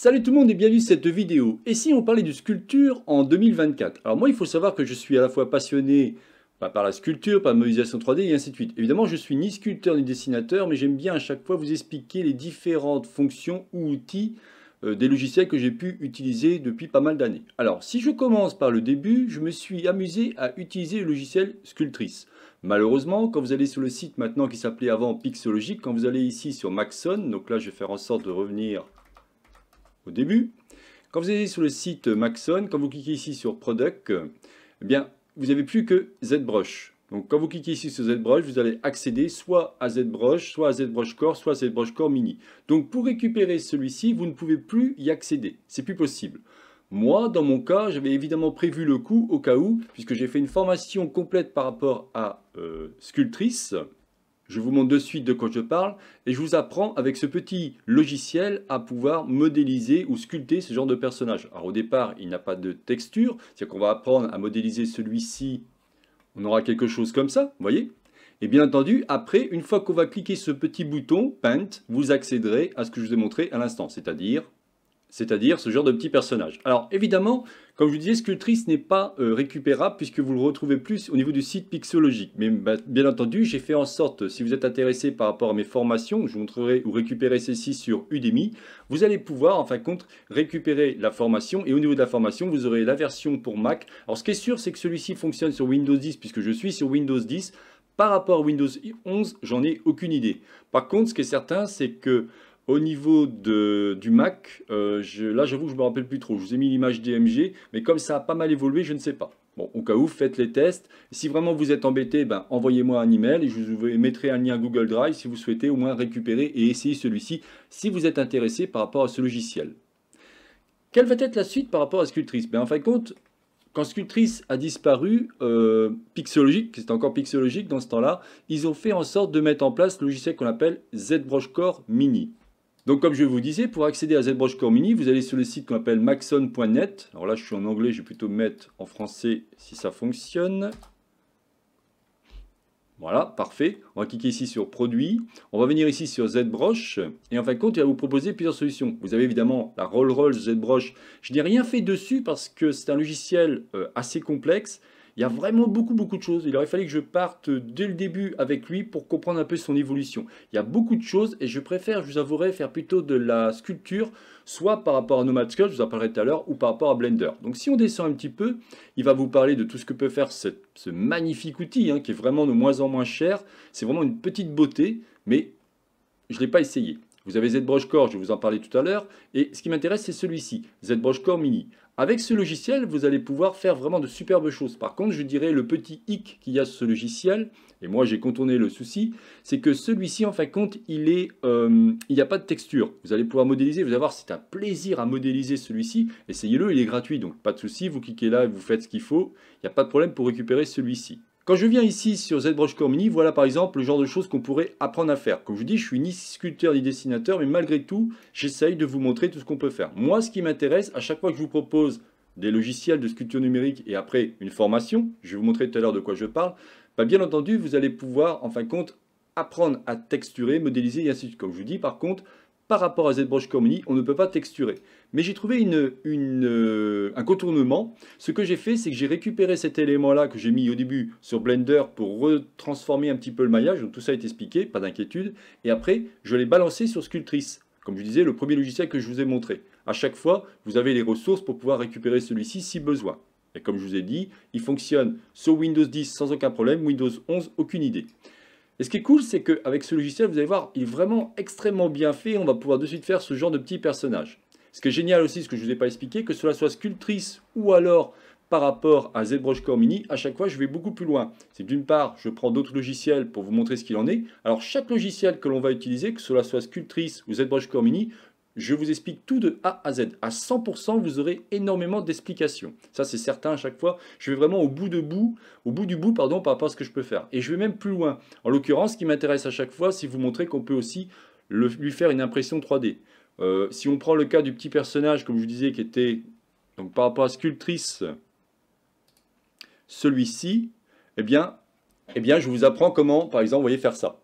Salut tout le monde et bienvenue dans cette vidéo. Et si on parlait de sculpture en 2024 Alors moi il faut savoir que je suis à la fois passionné bah, par la sculpture, par la modélisation 3D et ainsi de suite. Évidemment je suis ni sculpteur ni dessinateur mais j'aime bien à chaque fois vous expliquer les différentes fonctions ou outils euh, des logiciels que j'ai pu utiliser depuis pas mal d'années. Alors si je commence par le début, je me suis amusé à utiliser le logiciel Sculptrice. Malheureusement, quand vous allez sur le site maintenant qui s'appelait avant Pixologique, quand vous allez ici sur Maxon, donc là je vais faire en sorte de revenir au début. Quand vous allez sur le site Maxon, quand vous cliquez ici sur Product, eh bien, vous n'avez plus que ZBrush. Donc quand vous cliquez ici sur ZBrush, vous allez accéder soit à ZBrush, soit à ZBrush Core, soit à ZBrush Core Mini. Donc pour récupérer celui-ci, vous ne pouvez plus y accéder. C'est plus possible. Moi, dans mon cas, j'avais évidemment prévu le coup au cas où, puisque j'ai fait une formation complète par rapport à euh, Sculptrice. Je vous montre de suite de quoi je parle et je vous apprends avec ce petit logiciel à pouvoir modéliser ou sculpter ce genre de personnage. Alors au départ, il n'a pas de texture, c'est-à-dire qu'on va apprendre à modéliser celui-ci. On aura quelque chose comme ça, vous voyez et bien entendu, après, une fois qu'on va cliquer ce petit bouton Paint, vous accéderez à ce que je vous ai montré à l'instant, c'est-à-dire c'est-à-dire ce genre de petit personnage. Alors évidemment, comme je vous disais, Sculptris n'est pas euh, récupérable puisque vous le retrouvez plus au niveau du site pixologique. Mais bah, bien entendu, j'ai fait en sorte, si vous êtes intéressé par rapport à mes formations, je vous montrerai ou récupérer celle ci sur Udemy, vous allez pouvoir en fin de compte récupérer la formation et au niveau de la formation, vous aurez la version pour Mac. Alors ce qui est sûr, c'est que celui-ci fonctionne sur Windows 10 puisque je suis sur Windows 10. Par rapport à Windows 11, j'en ai aucune idée. Par contre, ce qui est certain, c'est que au niveau du Mac, euh, là j'avoue que je ne me rappelle plus trop. Je vous ai mis l'image DMG, mais comme ça a pas mal évolué, je ne sais pas. Bon, au cas où, faites les tests. Si vraiment vous êtes embêté, ben, envoyez-moi un email et je vous mettrai un lien Google Drive si vous souhaitez au moins récupérer et essayer celui-ci si vous êtes intéressé par rapport à ce logiciel. Quelle va être la suite par rapport à Sculptrice ben, En fin de compte, quand Sculptrice a disparu, euh, Pixologic, était encore Pixologic dans ce temps-là, ils ont fait en sorte de mettre en place le logiciel qu'on appelle Core Mini. Donc, comme je vous disais, pour accéder à ZBrush Core Mini, vous allez sur le site qu'on appelle maxon.net. Alors là, je suis en anglais, je vais plutôt mettre en français si ça fonctionne. Voilà, parfait. On va cliquer ici sur Produits. On va venir ici sur ZBrush. Et en fin de compte, il va vous proposer plusieurs solutions. Vous avez évidemment la Roll Rolls ZBrush. Je n'ai rien fait dessus parce que c'est un logiciel euh, assez complexe. Il y a vraiment beaucoup, beaucoup de choses. Il aurait fallu que je parte dès le début avec lui pour comprendre un peu son évolution. Il y a beaucoup de choses et je préfère, je vous avouerai, faire plutôt de la sculpture, soit par rapport à Nomad Scott je vous en parlerai tout à l'heure, ou par rapport à Blender. Donc si on descend un petit peu, il va vous parler de tout ce que peut faire ce magnifique outil, hein, qui est vraiment de moins en moins cher. C'est vraiment une petite beauté, mais je ne l'ai pas essayé. Vous avez ZBrush Core, je vous en parlais tout à l'heure, et ce qui m'intéresse, c'est celui-ci, ZBrush Core Mini. Avec ce logiciel, vous allez pouvoir faire vraiment de superbes choses. Par contre, je dirais le petit hic qu'il y a sur ce logiciel, et moi j'ai contourné le souci, c'est que celui-ci, en fin de compte, il n'y euh, a pas de texture. Vous allez pouvoir modéliser, vous allez voir, c'est un plaisir à modéliser celui-ci. Essayez-le, il est gratuit, donc pas de souci, vous cliquez là et vous faites ce qu'il faut. Il n'y a pas de problème pour récupérer celui-ci. Quand je viens ici sur ZBrush Core Mini, voilà par exemple le genre de choses qu'on pourrait apprendre à faire. Comme je vous dis, je suis ni sculpteur ni dessinateur, mais malgré tout, j'essaye de vous montrer tout ce qu'on peut faire. Moi, ce qui m'intéresse, à chaque fois que je vous propose des logiciels de sculpture numérique et après une formation, je vais vous montrer tout à l'heure de quoi je parle, bah, bien entendu, vous allez pouvoir, en fin de compte, apprendre à texturer, modéliser et ainsi de suite. Comme je vous dis, par contre, par rapport à ZBrush Community, on ne peut pas texturer. Mais j'ai trouvé euh, un contournement. Ce que j'ai fait, c'est que j'ai récupéré cet élément-là que j'ai mis au début sur Blender pour retransformer un petit peu le maillage. tout ça est expliqué, pas d'inquiétude. Et après, je l'ai balancé sur Sculptris, Comme je disais, le premier logiciel que je vous ai montré. À chaque fois, vous avez les ressources pour pouvoir récupérer celui-ci si besoin. Et comme je vous ai dit, il fonctionne sur Windows 10 sans aucun problème, Windows 11 aucune idée. Et ce qui est cool, c'est qu'avec ce logiciel, vous allez voir, il est vraiment extrêmement bien fait. On va pouvoir de suite faire ce genre de petits personnages. Ce qui est génial aussi, ce que je ne vous ai pas expliqué, que cela soit sculptrice ou alors par rapport à ZBrush Core Mini, à chaque fois, je vais beaucoup plus loin. C'est d'une part, je prends d'autres logiciels pour vous montrer ce qu'il en est. Alors, chaque logiciel que l'on va utiliser, que cela soit Sculptrice ou ZBrush Core Mini, je vous explique tout de A à Z. À 100%, vous aurez énormément d'explications. Ça, c'est certain à chaque fois. Je vais vraiment au bout, de bout, au bout du bout pardon, par rapport à ce que je peux faire. Et je vais même plus loin. En l'occurrence, ce qui m'intéresse à chaque fois, c'est vous montrer qu'on peut aussi lui faire une impression 3D. Euh, si on prend le cas du petit personnage, comme je vous disais, qui était donc par rapport à Sculptrice, celui-ci, eh bien, eh bien, je vous apprends comment, par exemple, vous voyez, faire ça.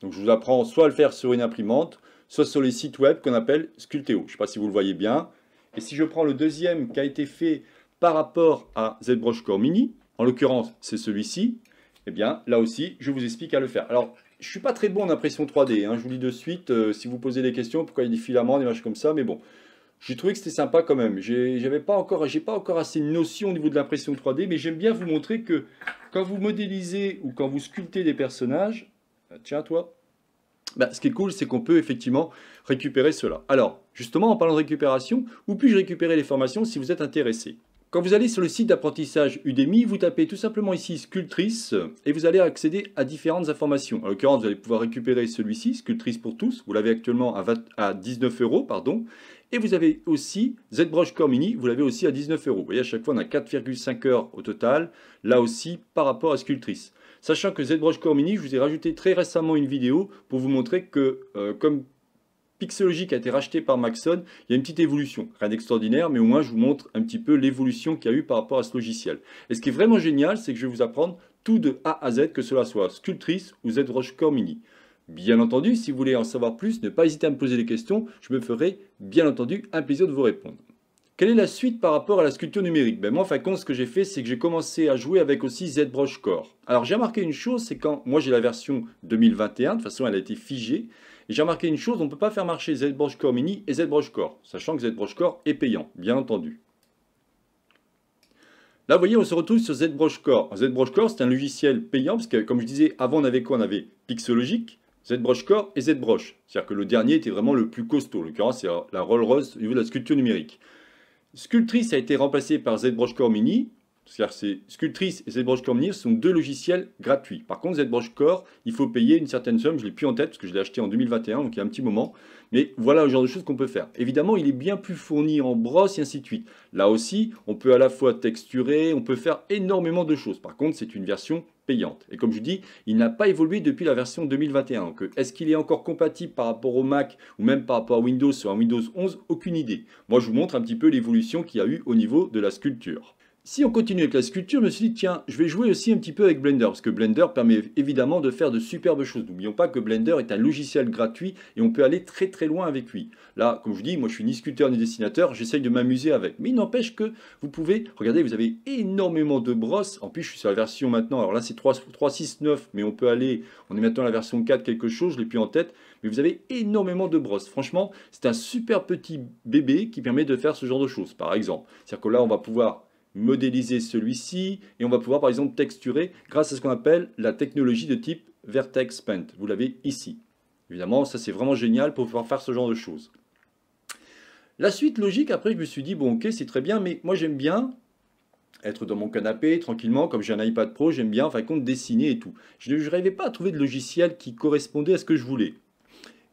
Donc, je vous apprends soit à le faire sur une imprimante, soit sur les sites web qu'on appelle Sculpteo. Je ne sais pas si vous le voyez bien. Et si je prends le deuxième qui a été fait par rapport à ZBrush Core Mini, en l'occurrence c'est celui-ci, eh bien là aussi je vous explique à le faire. Alors je suis pas très bon en impression 3D, hein. je vous dis de suite euh, si vous posez des questions, pourquoi il y a des filaments, des machins comme ça, mais bon, j'ai trouvé que c'était sympa quand même. J'avais pas encore, pas encore assez de notion au niveau de l'impression 3D, mais j'aime bien vous montrer que quand vous modélisez ou quand vous sculptez des personnages, euh, tiens toi, bah, ce qui est cool, c'est qu'on peut effectivement récupérer cela. Alors, justement, en parlant de récupération, où puis-je récupérer les formations si vous êtes intéressé Quand vous allez sur le site d'apprentissage Udemy, vous tapez tout simplement ici Sculptrice et vous allez accéder à différentes informations. En l'occurrence, vous allez pouvoir récupérer celui-ci, Sculptrice pour tous. Vous l'avez actuellement à, 19 euros, pardon. Et vous avez aussi ZBrush Core Mini, vous l'avez aussi à 19 euros. Vous voyez, à chaque fois, on a 4,5 heures au total, là aussi, par rapport à Sculptrice. Sachant que ZBrush Core Mini, je vous ai rajouté très récemment une vidéo pour vous montrer que, euh, comme Pixelogic a été racheté par Maxon, il y a une petite évolution. Rien d'extraordinaire, mais au moins je vous montre un petit peu l'évolution qu'il y a eu par rapport à ce logiciel. Et ce qui est vraiment génial, c'est que je vais vous apprendre tout de A à Z, que cela soit Sculptrice ou ZBrush Core Mini. Bien entendu, si vous voulez en savoir plus, ne pas hésiter à me poser des questions, je me ferai bien entendu un plaisir de vous répondre. Quelle est la suite par rapport à la sculpture numérique ben Moi, en fin ce que j'ai fait, c'est que j'ai commencé à jouer avec aussi ZBrush Core. Alors, j'ai remarqué une chose, c'est quand moi j'ai la version 2021, de toute façon, elle a été figée. Et j'ai remarqué une chose, on ne peut pas faire marcher ZBrush Core Mini et ZBrush Core, sachant que ZBrush Core est payant, bien entendu. Là, vous voyez, on se retrouve sur ZBrush Core. ZBrush Core, c'est un logiciel payant, parce que, comme je disais, avant, on avait quoi On avait Pixologic, ZBrush Core et ZBrush. C'est-à-dire que le dernier était vraiment le plus costaud. Le l'occurrence, c'est la Roll Rose au niveau de la sculpture numérique. Sculptrice a été remplacé par ZBrush Core Mini. cest à Sculptrice et ZBrush Core Mini sont deux logiciels gratuits. Par contre, ZBrush Core, il faut payer une certaine somme. Je ne l'ai plus en tête parce que je l'ai acheté en 2021, donc il y a un petit moment. Mais voilà le genre de choses qu'on peut faire. Évidemment, il est bien plus fourni en brosse et ainsi de suite. Là aussi, on peut à la fois texturer, on peut faire énormément de choses. Par contre, c'est une version payante. Et comme je dis, il n'a pas évolué depuis la version 2021. est-ce qu'il est encore compatible par rapport au Mac ou même par rapport à Windows sur un Windows 11 Aucune idée. Moi, je vous montre un petit peu l'évolution qu'il y a eu au niveau de la sculpture. Si on continue avec la sculpture, je me suis dit, tiens, je vais jouer aussi un petit peu avec Blender, parce que Blender permet évidemment de faire de superbes choses. N'oublions pas que Blender est un logiciel gratuit et on peut aller très très loin avec lui. Là, comme je dis, moi je suis ni sculpteur ni dessinateur, j'essaye de m'amuser avec. Mais il n'empêche que vous pouvez, regardez, vous avez énormément de brosses. En plus, je suis sur la version maintenant, alors là c'est 3 6 9 mais on peut aller, on est maintenant à la version 4 quelque chose, je l'ai plus en tête. Mais vous avez énormément de brosses. Franchement, c'est un super petit bébé qui permet de faire ce genre de choses, par exemple. C'est-à-dire que là, on va pouvoir modéliser celui-ci et on va pouvoir par exemple texturer grâce à ce qu'on appelle la technologie de type Vertex Paint. Vous l'avez ici. Évidemment, ça c'est vraiment génial pour pouvoir faire ce genre de choses. La suite logique, après je me suis dit, bon ok c'est très bien, mais moi j'aime bien être dans mon canapé tranquillement, comme j'ai un iPad Pro, j'aime bien, en fin compte, dessiner et tout. Je ne n'arrivais pas à trouver de logiciel qui correspondait à ce que je voulais.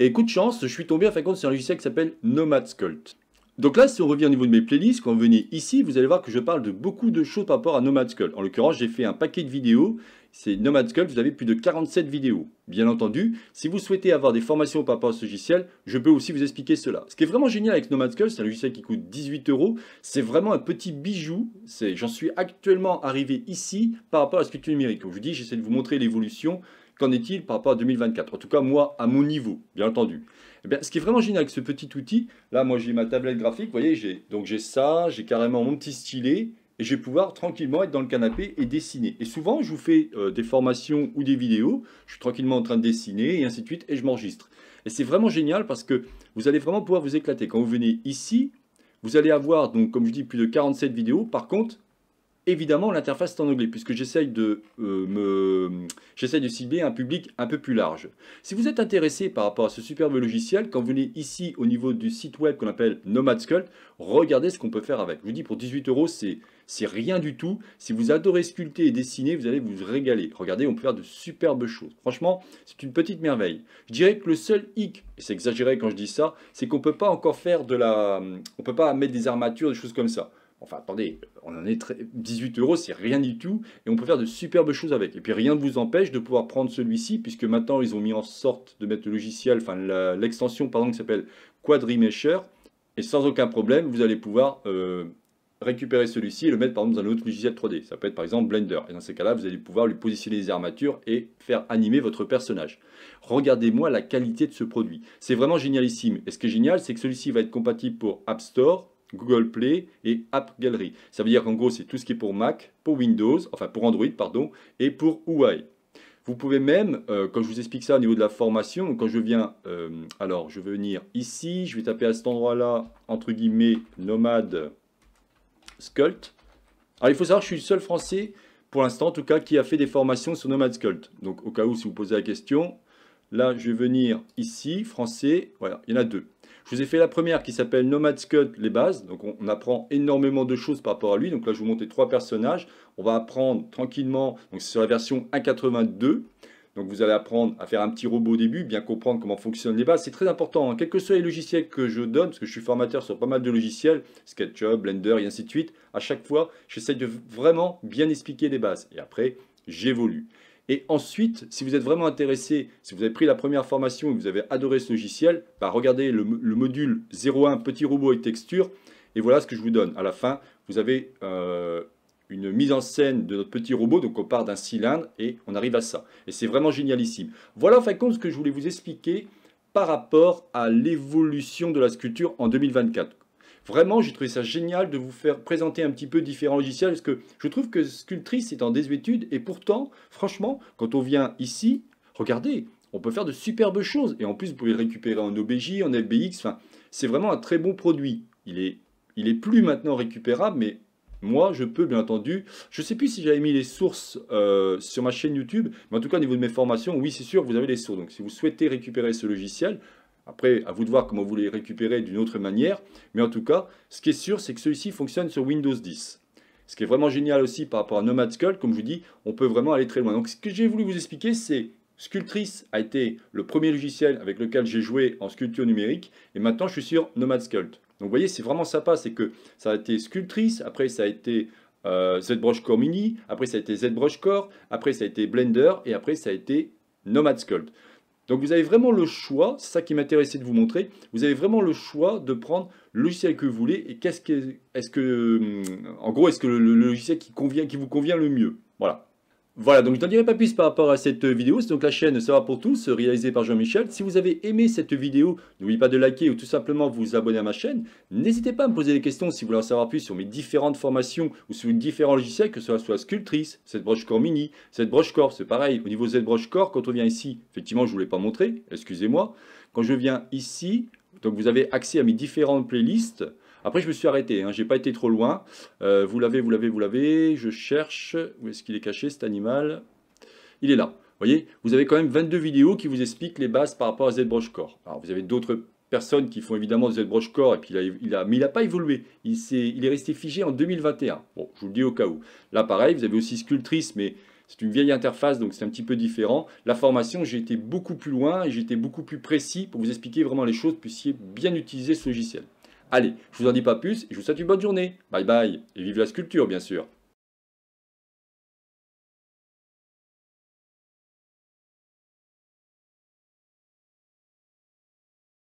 Et coup de chance, je suis tombé, en fin de compte, sur un logiciel qui s'appelle Nomad Sculpt. Donc là, si on revient au niveau de mes playlists, quand vous venez ici, vous allez voir que je parle de beaucoup de choses par rapport à Nomad Skull. En l'occurrence, j'ai fait un paquet de vidéos. C'est Nomad Skull, vous avez plus de 47 vidéos. Bien entendu, si vous souhaitez avoir des formations par rapport à ce logiciel, je peux aussi vous expliquer cela. Ce qui est vraiment génial avec Nomad Skull, c'est un logiciel qui coûte 18 euros. C'est vraiment un petit bijou. J'en suis actuellement arrivé ici par rapport à ce structure numérique. je vous dis, j'essaie de vous montrer l'évolution Qu'en est-il par rapport à 2024 En tout cas, moi, à mon niveau, bien entendu. Eh bien, ce qui est vraiment génial avec ce petit outil, là, moi, j'ai ma tablette graphique, vous voyez, j'ai donc j'ai ça, j'ai carrément mon petit stylet, et je vais pouvoir tranquillement être dans le canapé et dessiner. Et souvent, je vous fais euh, des formations ou des vidéos, je suis tranquillement en train de dessiner, et ainsi de suite, et je m'enregistre. Et c'est vraiment génial parce que vous allez vraiment pouvoir vous éclater. Quand vous venez ici, vous allez avoir, donc, comme je dis, plus de 47 vidéos. Par contre, évidemment, l'interface est en anglais, puisque j'essaye de, euh, de cibler un public un peu plus large. Si vous êtes intéressé par rapport à ce superbe logiciel, quand vous venez ici au niveau du site web qu'on appelle Nomad Sculpt, regardez ce qu'on peut faire avec. Je vous dis, pour 18 euros, c'est c'est rien du tout. Si vous adorez sculpter et dessiner, vous allez vous régaler. Regardez, on peut faire de superbes choses. Franchement, c'est une petite merveille. Je dirais que le seul hic, et c'est exagéré quand je dis ça, c'est qu'on ne peut pas encore faire de la... On peut pas mettre des armatures, des choses comme ça. Enfin, attendez, on en est 18 euros, c'est rien du tout, et on peut faire de superbes choses avec. Et puis rien ne vous empêche de pouvoir prendre celui-ci, puisque maintenant ils ont mis en sorte de mettre le logiciel, enfin l'extension, pardon, qui s'appelle Quadrimesher, et sans aucun problème, vous allez pouvoir euh, récupérer celui-ci et le mettre par exemple dans un autre logiciel 3D. Ça peut être par exemple Blender. Et dans ces cas-là, vous allez pouvoir lui positionner les armatures et faire animer votre personnage. Regardez-moi la qualité de ce produit. C'est vraiment génialissime. Et ce qui est génial, c'est que celui-ci va être compatible pour App Store, Google Play et App Gallery. Ça veut dire qu'en gros, c'est tout ce qui est pour Mac, pour Windows, enfin pour Android, pardon, et pour Huawei. Vous pouvez même, euh, quand je vous explique ça au niveau de la formation, quand je viens, euh, alors je vais venir ici, je vais taper à cet endroit-là, entre guillemets, Nomad sculpt. Alors il faut savoir je suis le seul français, pour l'instant en tout cas, qui a fait des formations sur Nomad sculpt. Donc au cas où, si vous posez la question, là je vais venir ici, français, voilà, il y en a deux. Je vous ai fait la première qui s'appelle Nomad Scud, les bases. Donc on, apprend énormément de choses par rapport à lui. Donc là, je vous montre trois personnages. On va apprendre tranquillement, donc c'est sur la version 1.82. Donc vous allez apprendre à faire un petit robot au début, bien comprendre comment fonctionnent les bases. C'est très important, hein. Quel que soit les logiciels que je donne, parce que je suis formateur sur pas mal de logiciels, SketchUp, Blender et ainsi de suite. À chaque fois, j'essaie de vraiment bien expliquer les bases. Et après, j'évolue. Et ensuite, si vous êtes vraiment intéressé, si vous avez pris la première formation et que vous avez adoré ce logiciel, bah, regardez le, module 01 Petit robot et texture. Et voilà ce que je vous donne. À la fin, vous avez euh, une mise en scène de notre petit robot. Donc on part d'un cylindre et on arrive à ça. Et c'est vraiment génialissime. Voilà en fin de compte ce que je voulais vous expliquer par rapport à l'évolution de la sculpture en 2024. Vraiment, j'ai trouvé ça génial de vous faire présenter un petit peu différents logiciels, parce que je trouve que Sculptrice est en désuétude, et pourtant, franchement, quand on vient ici, regardez, on peut faire de superbes choses, et en plus, vous pouvez le récupérer en OBJ, en FBX. enfin, c'est vraiment un très bon produit. Il est, il est plus maintenant récupérable, mais moi, je peux, bien entendu, je ne sais plus si j'avais mis les sources euh, sur ma chaîne YouTube, mais en tout cas, au niveau de mes formations, oui, c'est sûr, vous avez les sources. Donc, si vous souhaitez récupérer ce logiciel, après, à vous de voir comment vous les récupérez d'une autre manière. Mais en tout cas, ce qui est sûr, c'est que celui-ci fonctionne sur Windows 10. Ce qui est vraiment génial aussi par rapport à Nomad Sculpt, comme je vous dis, on peut vraiment aller très loin. Donc ce que j'ai voulu vous expliquer, c'est Sculptris a été le premier logiciel avec lequel j'ai joué en sculpture numérique. Et maintenant, je suis sur Nomad Sculpt. Donc vous voyez, c'est vraiment sympa, c'est que ça a été Sculptris, après ça a été euh, ZBrush Core Mini, après ça a été ZBrush Core, après ça a été Blender, et après ça a été Nomad Sculpt. Donc vous avez vraiment le choix, c'est ça qui m'intéressait de vous montrer, vous avez vraiment le choix de prendre le logiciel que vous voulez et qu'est-ce que, est-ce que, hum, en gros, est-ce que le, logiciel qui, qui vous convient le mieux. Voilà. Voilà, donc je n'en dirai pas plus par rapport à cette vidéo. C'est donc la chaîne Savoir pour tous, réalisée par Jean-Michel. Si vous avez aimé cette vidéo, n'oubliez pas de liker ou tout simplement vous abonner à ma chaîne. N'hésitez pas à me poser des questions si vous voulez en savoir plus sur mes différentes formations ou sur différents logiciels, que ce soit, Sculptrice, cette broche corps Mini, cette broche corps c'est pareil. Au niveau cette broche corps quand on vient ici, effectivement, je ne vous l'ai pas montré, excusez-moi. Quand je viens ici, donc vous avez accès à mes différentes playlists. Après, je me suis arrêté, hein. Je n'ai pas été trop loin. Euh, vous l'avez, vous l'avez, vous l'avez. Je cherche. Où est-ce qu'il est caché cet animal Il est là. Vous voyez, vous avez quand même 22 vidéos qui vous expliquent les bases par rapport à ZBrush Core. Alors, vous avez d'autres personnes qui font évidemment ZBrush Core, et puis il a, mais il n'a pas évolué. Il, est, il est resté figé en 2021. Bon, je vous le dis au cas où. Là, pareil, vous avez aussi Sculptris, mais c'est une vieille interface, donc c'est un petit peu différent. La formation, j'ai été beaucoup plus loin et j'ai beaucoup plus précis pour vous expliquer vraiment les choses, puissiez bien utiliser ce logiciel. Allez, je vous en dis pas plus et je vous souhaite une bonne journée. Bye bye et vive la sculpture bien sûr.